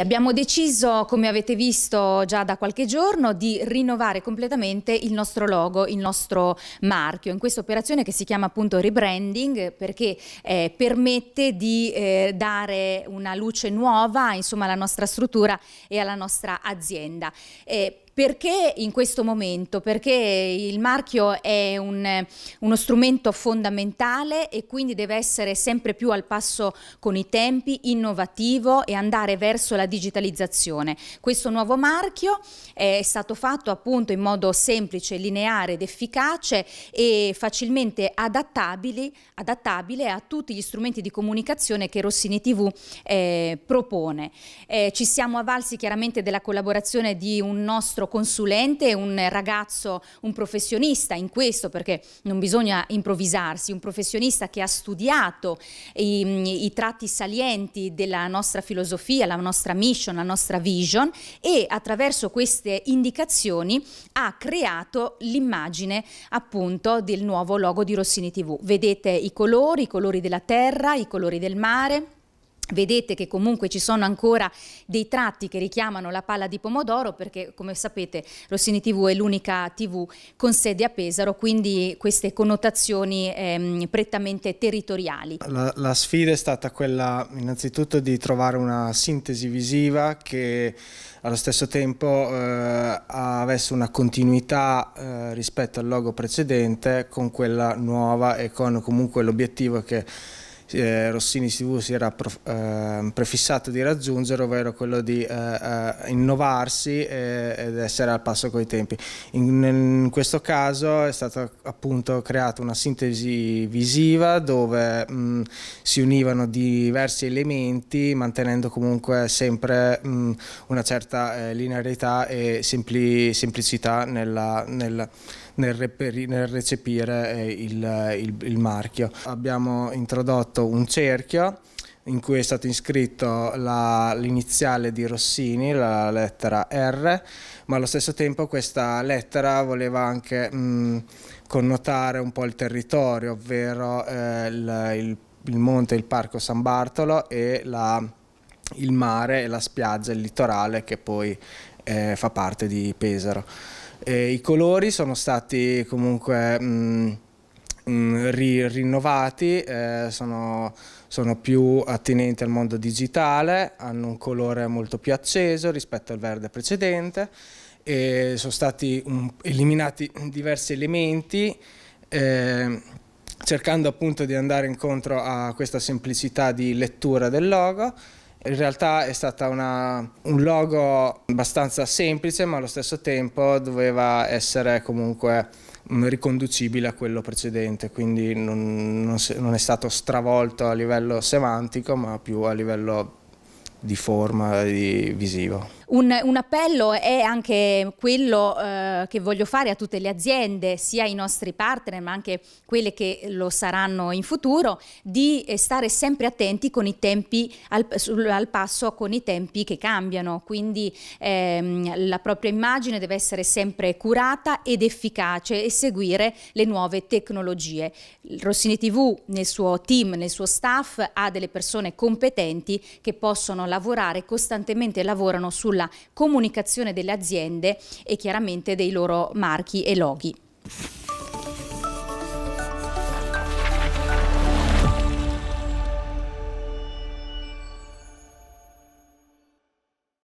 Abbiamo deciso, come avete visto già da qualche giorno, di rinnovare completamente il nostro logo, il nostro marchio, in questa operazione che si chiama appunto rebranding perché eh, permette di eh, dare una luce nuova insomma, alla nostra struttura e alla nostra azienda. Eh, perché in questo momento? Perché il marchio è un, uno strumento fondamentale e quindi deve essere sempre più al passo con i tempi, innovativo e andare verso la digitalizzazione. Questo nuovo marchio è stato fatto appunto in modo semplice, lineare ed efficace e facilmente adattabile a tutti gli strumenti di comunicazione che Rossini TV eh, propone. Eh, ci siamo avvalsi chiaramente della collaborazione di un nostro consulente un ragazzo, un professionista in questo, perché non bisogna improvvisarsi, un professionista che ha studiato i, i tratti salienti della nostra filosofia, la nostra mission, la nostra vision e attraverso queste indicazioni ha creato l'immagine appunto del nuovo logo di Rossini TV. Vedete i colori, i colori della terra, i colori del mare Vedete che comunque ci sono ancora dei tratti che richiamano la palla di pomodoro perché come sapete Rossini TV è l'unica TV con sede a Pesaro, quindi queste connotazioni ehm, prettamente territoriali. La, la, sfida è stata quella innanzitutto di trovare una sintesi visiva che allo stesso tempo eh, avesse una continuità eh, rispetto al logo precedente con quella nuova e con comunque l'obiettivo che eh, Rossini TV si era pro, eh, prefissato di raggiungere, ovvero quello di eh, eh, innovarsi eh, ed essere al passo coi tempi. In, in, questo caso è stata appunto creata una sintesi visiva dove mh, si univano diversi elementi mantenendo comunque sempre mh, una certa linearità e sempli, semplicità nella, nella nel, reperi, nel recepire eh, il, il, il marchio. Abbiamo introdotto un cerchio in cui è stato iscritto l'iniziale di Rossini, la lettera R, ma allo stesso tempo questa lettera voleva anche mh, connotare un po' il territorio, ovvero eh, il, il, il, monte, il parco San Bartolo e la, il mare e la spiaggia, il litorale che poi eh, fa parte di Pesaro. E I colori sono stati comunque mh, mm, mh, mm, ri rinnovati, eh, sono, sono, più attinenti al mondo digitale, hanno un colore molto più acceso rispetto al verde precedente e sono stati um, eliminati diversi elementi eh, cercando appunto di andare incontro a questa semplicità di lettura del logo in realtà è stato un logo abbastanza semplice ma allo stesso tempo doveva essere comunque mm, riconducibile a quello precedente, quindi non, non, non è stato stravolto a livello semantico ma più a livello di forma e visiva. Un, un, appello è anche quello eh, che voglio fare a tutte le aziende, sia i nostri partner ma anche quelle che lo saranno in futuro, di eh, stare sempre attenti con i tempi al, al passo con i tempi che cambiano, quindi ehm, la propria immagine deve essere sempre curata ed efficace e seguire le nuove tecnologie. Rossini TV nel suo team, nel suo staff ha delle persone competenti che possono lavorare costantemente, lavorano sulla comunicazione delle aziende e chiaramente dei loro marchi e loghi.